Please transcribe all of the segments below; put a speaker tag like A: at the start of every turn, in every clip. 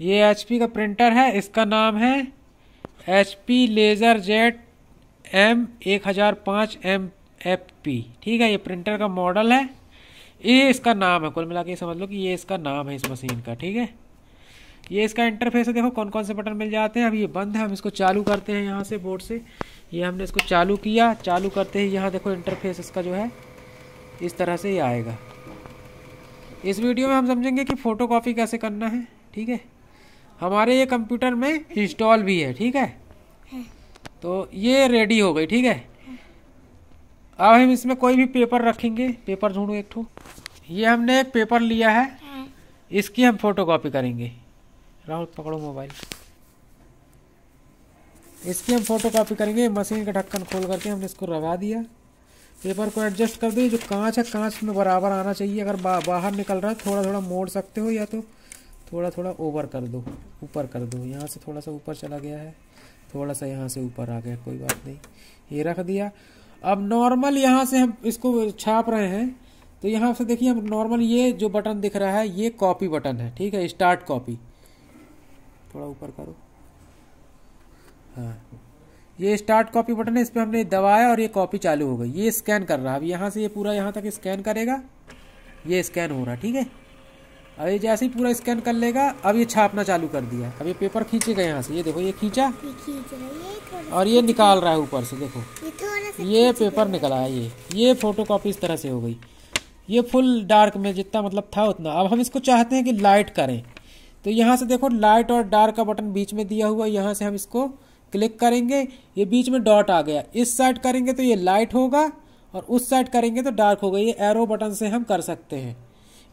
A: ये एच का प्रिंटर है इसका नाम है H P LaserJet M एक हज़ार पाँच एम एफ पी ठीक है ये प्रिंटर का मॉडल है ये इसका नाम है कुल मिला के समझ लो कि ये इसका नाम है इस मशीन का ठीक है ये इसका इंटरफेस है देखो कौन कौन से बटन मिल जाते हैं अब ये बंद है हम इसको चालू करते हैं यहाँ से बोर्ड से ये हमने इसको चालू किया चालू करते ही यहाँ देखो इंटरफेस इसका जो है इस तरह से ये आएगा इस वीडियो में हम समझेंगे कि फ़ोटो कैसे करना है ठीक है हमारे ये कंप्यूटर में इंस्टॉल भी है ठीक है हाँ। तो ये रेडी हो गई ठीक है हाँ। अब हम इसमें कोई भी पेपर रखेंगे पेपर ढूंढो एक ठो ये हमने एक पेपर लिया है हाँ। इसकी हम फोटो कॉपी करेंगे राहुल पकड़ो मोबाइल इसकी हम फोटो कॉपी करेंगे मशीन का ढक्कन खोल करके हमने इसको रगा दिया पेपर को एडजस्ट कर दो जो कांच है कांच में बराबर आना चाहिए अगर बा, बाहर निकल रहा है थोड़ा थोड़ा मोड़ सकते हो या तो थोड़ा थोड़ा ओवर कर दो ऊपर कर दो यहाँ से थोड़ा सा ऊपर चला गया है थोड़ा सा यहाँ से ऊपर आ गया कोई बात नहीं ये रख दिया अब नॉर्मल यहाँ से हम इसको छाप रहे हैं तो यहाँ से देखिए हम नॉर्मल ये जो बटन दिख रहा है ये कॉपी बटन है ठीक है स्टार्ट कॉपी थोड़ा ऊपर करो हाँ ये स्टार्ट कॉपी बटन है इस पर हमने दबाया और ये कॉपी चालू हो गई ये स्कैन कर रहा है अब यहाँ से ये पूरा यहाँ तक स्कैन करेगा ये स्कैन हो रहा है ठीक है अब ये जैसे ही पूरा स्कैन कर लेगा अब ये छापना चालू कर दिया अब ये पेपर खींचेगा यहाँ से ये देखो ये खींचा ये और ये निकाल रहा है ऊपर से देखो ये, ये पेपर निकला है ये ये फोटो कॉपी इस तरह से हो गई ये फुल डार्क में जितना मतलब था उतना अब हम इसको चाहते हैं कि लाइट करें तो यहाँ से देखो लाइट और डार्क का बटन बीच में दिया हुआ यहाँ से हम इसको क्लिक करेंगे ये बीच में डॉट आ गया इस साइड करेंगे तो ये लाइट होगा और उस साइड करेंगे तो डार्क होगा ये एरो बटन से हम कर सकते हैं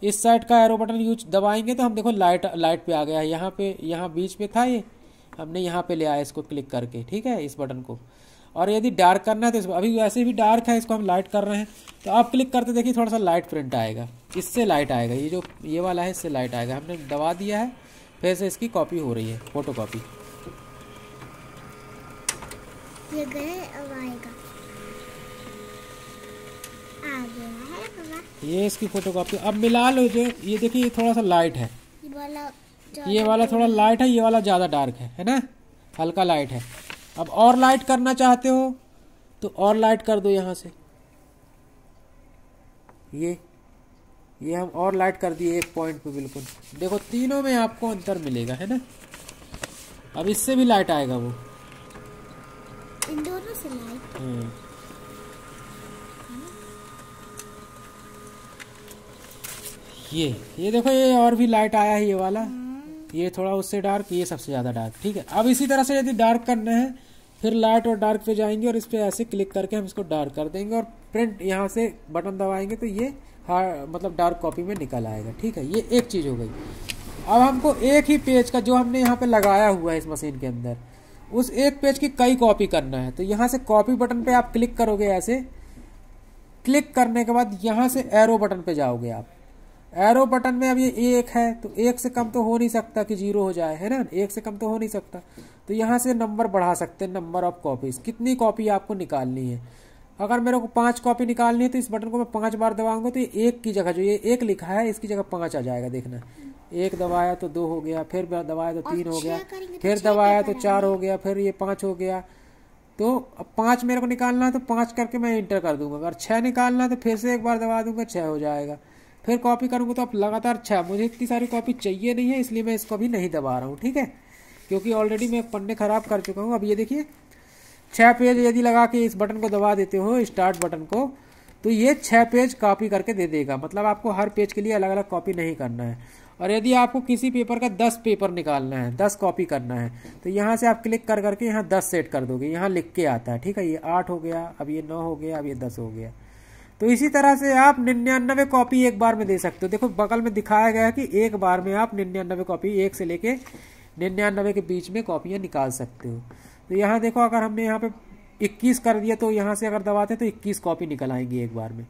A: इस साइड का एरो बटन यूज दबाएंगे तो हम देखो लाइट लाइट पे आ गया है यहाँ पे यहाँ बीच पे था ये हमने यहाँ पे ले आया इसको क्लिक करके ठीक है इस बटन को और यदि डार्क करना है तो अभी वैसे भी डार्क है इसको हम लाइट कर रहे हैं तो आप क्लिक करते देखिए थोड़ा सा लाइट प्रिंट आएगा इससे लाइट आएगा ये जो ये वाला है इससे लाइट आएगा हमने दबा दिया है फिर से इसकी कॉपी हो रही है फोटो कॉपी ये गए अब आएगा ये इसकी फोटो कॉपी अब मिला लो जो ये देखिए ये थोड़ा सा लाइट है ये वाला थोड़ा लाइट है ये वाला ज़्यादा डार्क है है ना हल्का लाइट है अब और लाइट करना चाहते हो तो और लाइट कर दो यहाँ से ये ये हम और लाइट कर दिए एक पॉइंट पे बिल्कुल देखो तीनों में आपको अंतर मिलेगा है ना अब इससे भी लाइट आएगा वो इन दोनों से लाइट ये ये देखो ये और भी लाइट आया है ये वाला ये थोड़ा उससे डार्क ये सबसे ज़्यादा डार्क ठीक है अब इसी तरह से यदि डार्क करना है फिर लाइट और डार्क पे जाएंगे और इस पर ऐसे क्लिक करके हम इसको डार्क कर देंगे और प्रिंट यहाँ से बटन दबाएंगे तो ये हार मतलब डार्क कॉपी में निकल आएगा ठीक है ये एक चीज़ हो गई अब हमको एक ही पेज का जो हमने यहाँ पे लगाया हुआ है इस मशीन के अंदर उस एक पेज की कई कॉपी करना है तो यहाँ से कॉपी बटन पे आप क्लिक करोगे ऐसे क्लिक करने के बाद यहाँ से एरो बटन पे जाओगे आप एरो बटन में अब ये एक है तो एक से कम तो हो नहीं सकता कि जीरो हो जाए है ना एक से कम तो हो नहीं सकता तो यहाँ से नंबर बढ़ा सकते हैं नंबर ऑफ कॉपीज कितनी कॉपी आपको निकालनी है अगर मेरे को पाँच कॉपी निकालनी है तो इस बटन को मैं पांच बार दबाऊंगा तो ये एक की जगह जो ये एक लिखा है इसकी जगह पाँच आ जाएगा देखना एक दबाया तो दो हो गया फिर दबाया तो तीन हो गया तो फिर दबाया तो चार हो गया फिर ये पाँच हो गया तो अब पांच मेरे को निकालना है तो पाँच करके मैं इंटर कर दूंगा अगर छः निकालना है तो फिर से एक बार दबा दूंगा छः हो जाएगा फिर कॉपी करूँगा तो आप लगातार छः मुझे इतनी सारी कॉपी चाहिए नहीं है इसलिए मैं इसको भी नहीं दबा रहा हूँ ठीक है क्योंकि ऑलरेडी मैं पन्ने ख़राब कर चुका हूँ अब ये देखिए छः पेज यदि लगा के इस बटन को दबा देते हो स्टार्ट बटन को तो ये छः पेज कॉपी करके दे देगा मतलब आपको हर पेज के लिए अलग अलग कॉपी नहीं करना है और यदि आपको किसी पेपर का दस पेपर निकालना है दस कॉपी करना है तो यहाँ से आप क्लिक कर करके यहाँ दस सेट कर दोगे यहाँ लिख के आता है ठीक है ये आठ हो गया अब ये नौ हो गया अब ये दस हो गया तो इसी तरह से आप निन्यानवे कॉपी एक बार में दे सकते हो देखो बगल में दिखाया गया है कि एक बार में आप निन्यानवे कॉपी एक से लेके निन्यानवे के बीच में कॉपियाँ निकाल सकते हो तो यहाँ देखो अगर हमने यहाँ पे 21 कर दिया तो यहाँ से अगर दबाते तो 21 कॉपी निकल आएंगी एक बार में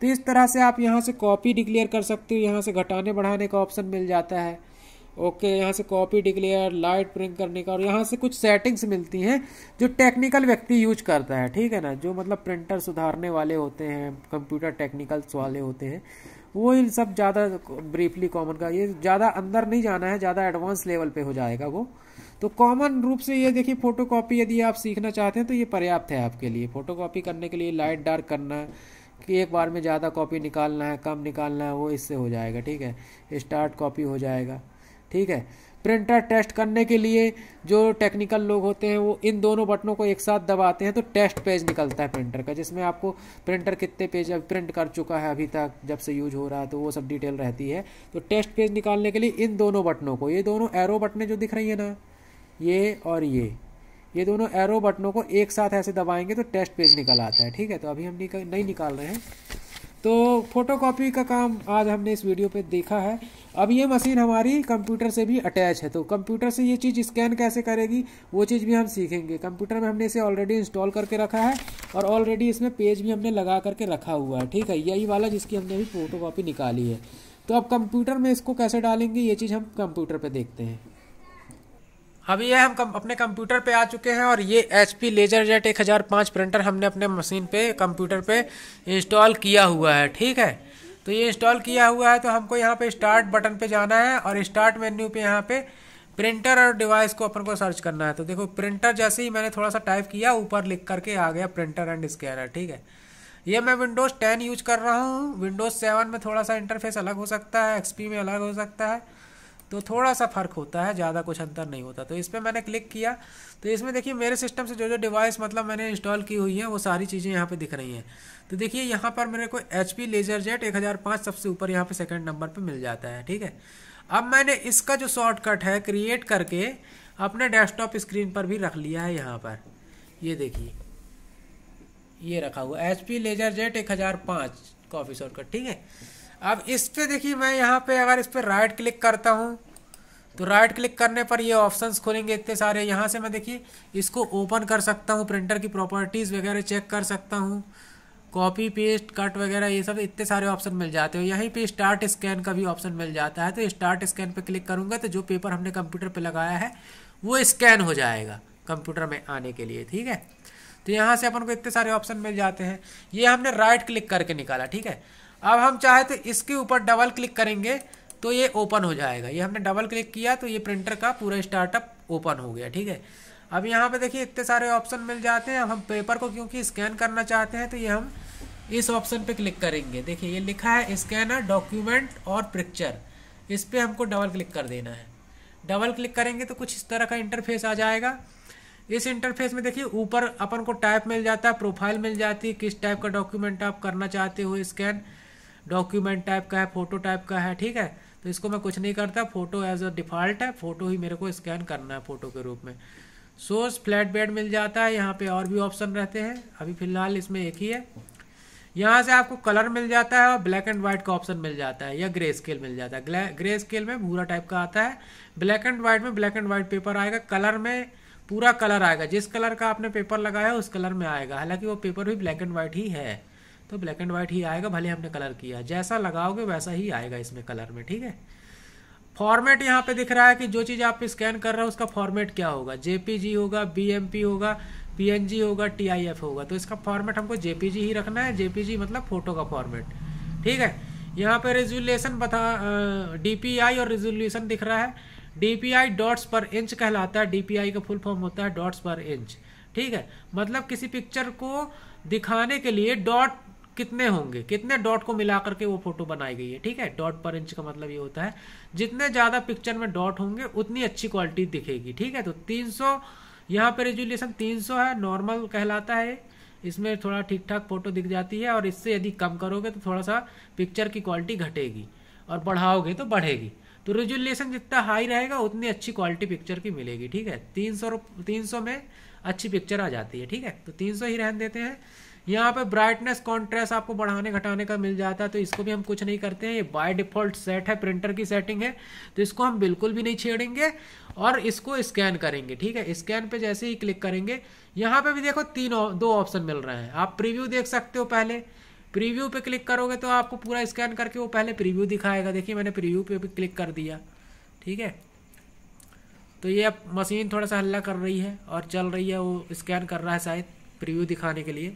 A: तो इस तरह से आप यहाँ से कॉपी डिक्लेयर कर सकते हो यहाँ से घटाने बढ़ाने का ऑप्शन मिल जाता है ओके okay, यहाँ से कॉपी डिक्लेयर लाइट प्रिंट करने का और यहाँ से कुछ सेटिंग्स मिलती हैं जो टेक्निकल व्यक्ति यूज करता है ठीक है ना जो मतलब प्रिंटर सुधारने वाले होते हैं कंप्यूटर टेक्निकल्स वाले होते हैं वो इन सब ज़्यादा ब्रीफली कॉमन का ये ज़्यादा अंदर नहीं जाना है ज़्यादा एडवांस लेवल पे हो जाएगा वो तो कॉमन रूप से ये देखिए फोटोकॉपी यदि आप सीखना चाहते हैं तो ये पर्याप्त है आपके लिए फोटोकॉपी करने के लिए लाइट डार्क करना कि एक बार में ज़्यादा कॉपी निकालना है कम निकालना है वो इससे हो जाएगा ठीक है स्टार्ट कॉपी हो जाएगा ठीक है प्रिंटर टेस्ट करने के लिए जो टेक्निकल लोग होते हैं वो इन दोनों बटनों को एक साथ दबाते हैं तो टेस्ट पेज निकलता है प्रिंटर का जिसमें आपको प्रिंटर कितने पेज अब प्रिंट कर चुका है अभी तक जब से यूज हो रहा है तो वो सब डिटेल रहती है तो टेस्ट पेज निकालने के लिए इन दोनों बटनों को ये दोनों एरो बटने जो दिख रही हैं ना ये और ये ये दोनों एरो बटनों को एक साथ ऐसे दबाएंगे तो टेस्ट पेज निकल आता है ठीक है तो अभी हम निकल नहीं निकाल रहे हैं तो फोटोकॉपी का काम आज हमने इस वीडियो पे देखा है अब ये मशीन हमारी कंप्यूटर से भी अटैच है तो कंप्यूटर से ये चीज़ स्कैन कैसे करेगी वो चीज़ भी हम सीखेंगे कंप्यूटर में हमने इसे ऑलरेडी इंस्टॉल करके रखा है और ऑलरेडी इसमें पेज भी हमने लगा करके रखा हुआ है ठीक है यही वाला जिसकी हमने अभी फोटो निकाली है तो अब कंप्यूटर में इसको कैसे डालेंगे ये चीज़ हम कंप्यूटर पर देखते हैं अब ये हम कम, अपने कंप्यूटर पे आ चुके हैं और ये एच पी लेजर जेट एक हज़ार पाँच प्रिंटर हमने अपने मशीन पे कंप्यूटर पे इंस्टॉल किया हुआ है ठीक है तो ये इंस्टॉल किया हुआ है तो हमको यहाँ पे स्टार्ट बटन पे जाना है और स्टार्ट मेन्यू पे यहाँ पे प्रिंटर और डिवाइस को अपन को सर्च करना है तो देखो प्रिंटर जैसे ही मैंने थोड़ा सा टाइप किया ऊपर लिख करके आ गया प्रिंटर एंड स्कैनर ठीक है ये मैं विंडोज़ टेन यूज कर रहा हूँ विंडोज़ सेवन में थोड़ा सा इंटरफेस अलग हो सकता है एक्सपी में अलग हो सकता है तो थोड़ा सा फ़र्क होता है ज़्यादा कुछ अंतर नहीं होता तो इस पर मैंने क्लिक किया तो इसमें देखिए मेरे सिस्टम से जो जो डिवाइस मतलब मैंने इंस्टॉल की हुई है वो सारी चीज़ें यहाँ पे दिख रही हैं तो देखिए यहाँ पर मेरे को एच पी लेजर जेट एक हज़ार पाँच सबसे ऊपर यहाँ पे सेकंड नंबर पे मिल जाता है ठीक है अब मैंने इसका जो शॉर्टकट है क्रिएट करके अपने डेस्कटॉप स्क्रीन पर भी रख लिया है यहाँ पर ये देखिए ये रखा हुआ एच पी लेजर जेट एक हज़ार पाँच कॉफ़ी शॉर्टकट ठीक है अब इस पर देखिए मैं यहाँ पे अगर इस पर राइट क्लिक करता हूँ तो राइट क्लिक करने पर ये ऑप्शंस खोलेंगे इतने सारे यहाँ से मैं देखिए इसको ओपन कर सकता हूँ प्रिंटर की प्रॉपर्टीज़ वगैरह चेक कर सकता हूँ कॉपी पेस्ट कट वगैरह ये सब इतने सारे ऑप्शन मिल जाते हैं यहीं पे स्टार्ट स्कैन का भी ऑप्शन मिल जाता है तो स्टार्ट स्कैन पे क्लिक करूँगा तो जो पेपर हमने कंप्यूटर पे लगाया है वो स्कैन हो जाएगा कंप्यूटर में आने के लिए ठीक है तो यहाँ से अपन को इतने सारे ऑप्शन मिल जाते हैं ये हमने राइट क्लिक करके निकाला ठीक है अब हम चाहे तो इसके ऊपर डबल क्लिक करेंगे तो ये ओपन हो जाएगा ये हमने डबल क्लिक किया तो ये प्रिंटर का पूरा स्टार्टअप ओपन हो गया ठीक है अब यहाँ पे देखिए इतने सारे ऑप्शन मिल जाते हैं अब हम पेपर को क्योंकि स्कैन करना चाहते हैं तो ये हम इस ऑप्शन पे क्लिक करेंगे देखिए ये लिखा है स्कैनर डॉक्यूमेंट और पिक्चर इस पर हमको डबल क्लिक कर देना है डबल क्लिक करेंगे तो कुछ इस तरह का इंटरफेस आ जाएगा इस इंटरफेस में देखिए ऊपर अपन को टाइप मिल जाता है प्रोफाइल मिल जाती है किस टाइप का डॉक्यूमेंट आप करना चाहते हो स्कैन डॉक्यूमेंट टाइप का है फोटो टाइप का है ठीक है तो इसको मैं कुछ नहीं करता फोटो एज अ डिफ़ॉल्ट है फोटो ही मेरे को स्कैन करना है फोटो के रूप में सोर्स फ्लैट बेड मिल जाता है यहाँ पे और भी ऑप्शन रहते हैं अभी फ़िलहाल इसमें एक ही है यहाँ से आपको कलर मिल जाता है और ब्लैक एंड वाइट का ऑप्शन मिल जाता है या ग्रे स्केल मिल जाता है ग्रे स्केल में भूरा टाइप का आता है ब्लैक एंड व्हाइट में ब्लैक एंड वाइट पेपर आएगा कलर में पूरा कलर आएगा जिस कलर का आपने पेपर लगाया उस कलर में आएगा हालांकि वो पेपर भी ब्लैक एंड वाइट ही है तो ब्लैक एंड व्हाइट ही आएगा भले हमने कलर किया जैसा लगाओगे वैसा ही आएगा इसमें कलर में ठीक है फॉर्मेट यहाँ पे दिख रहा है कि जो चीज़ आप स्कैन कर रहे हो उसका फॉर्मेट क्या होगा जेपीजी होगा बीएमपी होगा पीएनजी होगा टीआईएफ होगा तो इसका फॉर्मेट हमको जेपीजी ही रखना है जेपीजी मतलब फोटो का फॉर्मेट ठीक है यहाँ पे रेजोल्यूशन बता डीपीआई और रेजोल्यूशन दिख रहा है डीपीआई डॉट्स पर इंच कहलाता है डीपीआई का फुल फॉर्म होता है डॉट्स पर इंच ठीक है मतलब किसी पिक्चर को दिखाने के लिए डॉट कितने होंगे कितने डॉट को मिला करके वो फोटो बनाई गई है ठीक है डॉट पर इंच का मतलब ये होता है जितने ज़्यादा पिक्चर में डॉट होंगे उतनी अच्छी क्वालिटी दिखेगी ठीक है तो 300 सौ यहाँ पर रेजुलेशन 300 है नॉर्मल कहलाता है इसमें थोड़ा ठीक ठाक फोटो दिख जाती है और इससे यदि कम करोगे तो थोड़ा सा पिक्चर की क्वालिटी घटेगी और बढ़ाओगे तो बढ़ेगी तो रेजुलेशन जितना हाई रहेगा उतनी अच्छी क्वालिटी पिक्चर की मिलेगी ठीक है तीन सौ तीन सौ में अच्छी पिक्चर आ जाती है ठीक है तो तीन सौ ही रहने देते हैं यहाँ पे ब्राइटनेस कॉन्ट्रास्ट आपको बढ़ाने घटाने का मिल जाता है तो इसको भी हम कुछ नहीं करते हैं ये बाय डिफॉल्ट सेट है प्रिंटर की सेटिंग है तो इसको हम बिल्कुल भी नहीं छेड़ेंगे और इसको स्कैन करेंगे ठीक है स्कैन पे जैसे ही क्लिक करेंगे यहाँ पे भी देखो तीन दो ऑप्शन मिल रहे हैं आप प्रिव्यू देख सकते हो पहले प्रिव्यू पे क्लिक करोगे तो आपको पूरा स्कैन करके वो पहले प्रिव्यू दिखाएगा देखिए मैंने प्रिव्यू पे भी क्लिक कर दिया ठीक है तो ये अब मशीन थोड़ा सा हल्ला कर रही है और चल रही है वो स्कैन कर रहा है शायद प्रिव्यू दिखाने के लिए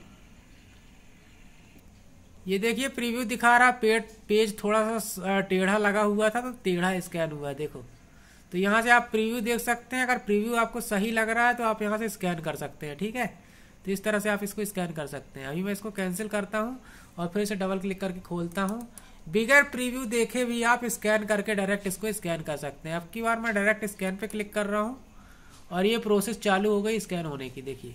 A: ये देखिए प्रीव्यू दिखा रहा पेट पेज थोड़ा सा टेढ़ा लगा हुआ था तो टेढ़ा स्कैन हुआ है देखो तो यहाँ से आप प्रीव्यू देख सकते हैं अगर प्रीव्यू आपको सही लग रहा है तो आप यहाँ से स्कैन कर सकते हैं ठीक है तो इस तरह से आप इसको स्कैन कर सकते हैं अभी मैं इसको कैंसिल करता हूँ और फिर इसे डबल क्लिक करके खोलता हूँ बिगर प्रीव्यू देखे भी आप स्कैन करके डायरेक्ट इसको स्कैन कर सकते हैं अब की बार मैं डायरेक्ट स्कैन पर क्लिक कर रहा हूँ और ये प्रोसेस चालू हो गई स्कैन होने की देखिए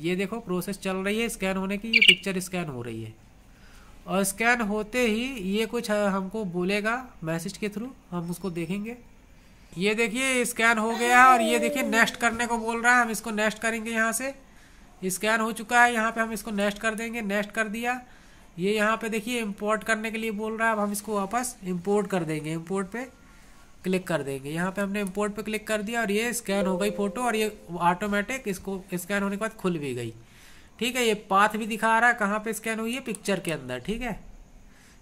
A: ये देखो प्रोसेस चल रही है स्कैन होने की ये पिक्चर स्कैन हो रही है और स्कैन होते ही ये कुछ हमको बोलेगा मैसेज के थ्रू हम उसको देखेंगे ये देखिए स्कैन हो गया है और ये देखिए नेक्स्ट करने को बोल रहा है हम इसको नेक्स्ट करेंगे यहाँ से स्कैन हो चुका है यहाँ पे हम इसको नेक्स्ट कर देंगे नेक्स्ट कर दिया ये यहाँ पे देखिए इंपोर्ट करने के लिए बोल रहा है अब हम इसको वापस इंपोर्ट कर देंगे इंपोर्ट पे क्लिक कर देंगे यहाँ पे हमने इम्पोर्ट पे क्लिक कर दिया और ये स्कैन हो गई फ़ोटो और ये ऑटोमेटिक इसको स्कैन होने के बाद खुल भी गई ठीक है ये पाथ भी दिखा रहा है कहाँ पे स्कैन हुई है पिक्चर के अंदर ठीक है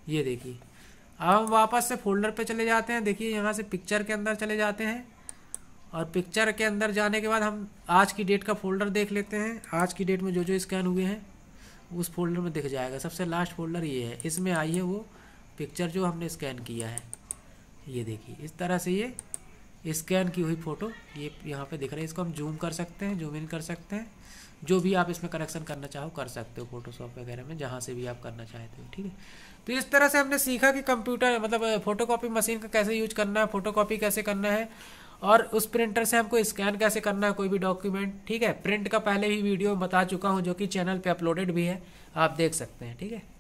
A: ये देखिए अब हम वापस से फोल्डर पे चले जाते हैं देखिए यहाँ से पिक्चर के अंदर चले जाते हैं और पिक्चर के अंदर जाने के बाद हम आज की डेट का फोल्डर देख लेते हैं आज की डेट में जो जो स्कैन हुए हैं उस फोल्डर में दिख जाएगा सबसे लास्ट फोल्डर ये है इसमें आई है वो पिक्चर जो हमने स्कैन किया है ये देखिए इस तरह से ये स्कैन की हुई फ़ोटो ये यहाँ पे दिख रही है इसको हम जूम कर सकते हैं जूम इन कर सकते हैं जो भी आप इसमें करेक्शन करना चाहो कर सकते हो फोटोशॉप वगैरह में जहाँ से भी आप करना चाहते हो ठीक है तो इस तरह से हमने सीखा कि कंप्यूटर मतलब फ़ोटोकॉपी मशीन का कैसे यूज करना है फ़ोटोकॉपी कैसे करना है और उस प्रिंटर से हमको स्कैन कैसे करना है कोई भी डॉक्यूमेंट ठीक है प्रिंट का पहले ही वीडियो बता चुका हूँ जो कि चैनल पर अपलोडेड भी है आप देख सकते हैं ठीक है